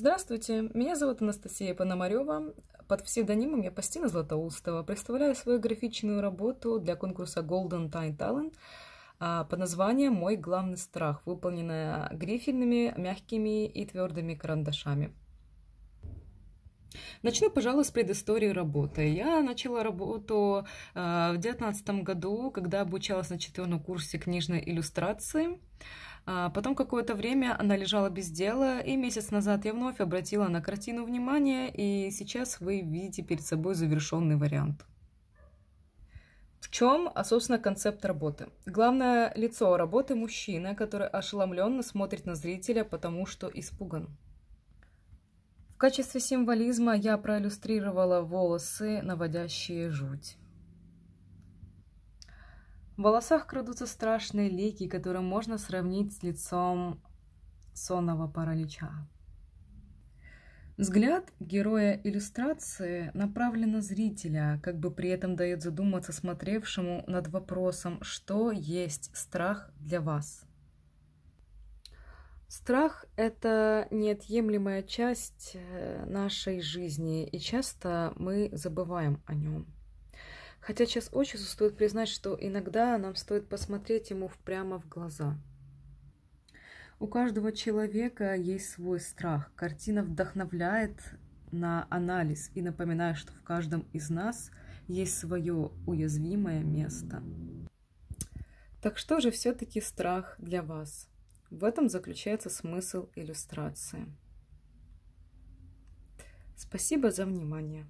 Здравствуйте, меня зовут Анастасия Пономарева. Под псевдонимом я Пастина Златоустова представляю свою графичную работу для конкурса Golden Time Talent а, под названием «Мой главный страх», выполненная грифельными, мягкими и твердыми карандашами. Начну, пожалуй, с предыстории работы. Я начала работу э, в девятнадцатом году, когда обучалась на четвертом курсе книжной иллюстрации. А потом какое-то время она лежала без дела, и месяц назад я вновь обратила на картину внимание, и сейчас вы видите перед собой завершенный вариант. В чем, а, собственно, концепт работы? Главное лицо работы – мужчина, который ошеломленно смотрит на зрителя, потому что испуган. В качестве символизма я проиллюстрировала волосы, наводящие жуть. В волосах крадутся страшные лики, которые можно сравнить с лицом сонного паралича. Взгляд героя иллюстрации направлен на зрителя, как бы при этом дает задуматься смотревшему над вопросом, что есть страх для вас – Страх – это неотъемлемая часть э, нашей жизни, и часто мы забываем о нем. Хотя сейчас очень стоит признать, что иногда нам стоит посмотреть ему прямо в глаза. У каждого человека есть свой страх. Картина вдохновляет на анализ и напоминает, что в каждом из нас есть свое уязвимое место. Так что же все-таки страх для вас? В этом заключается смысл иллюстрации. Спасибо за внимание.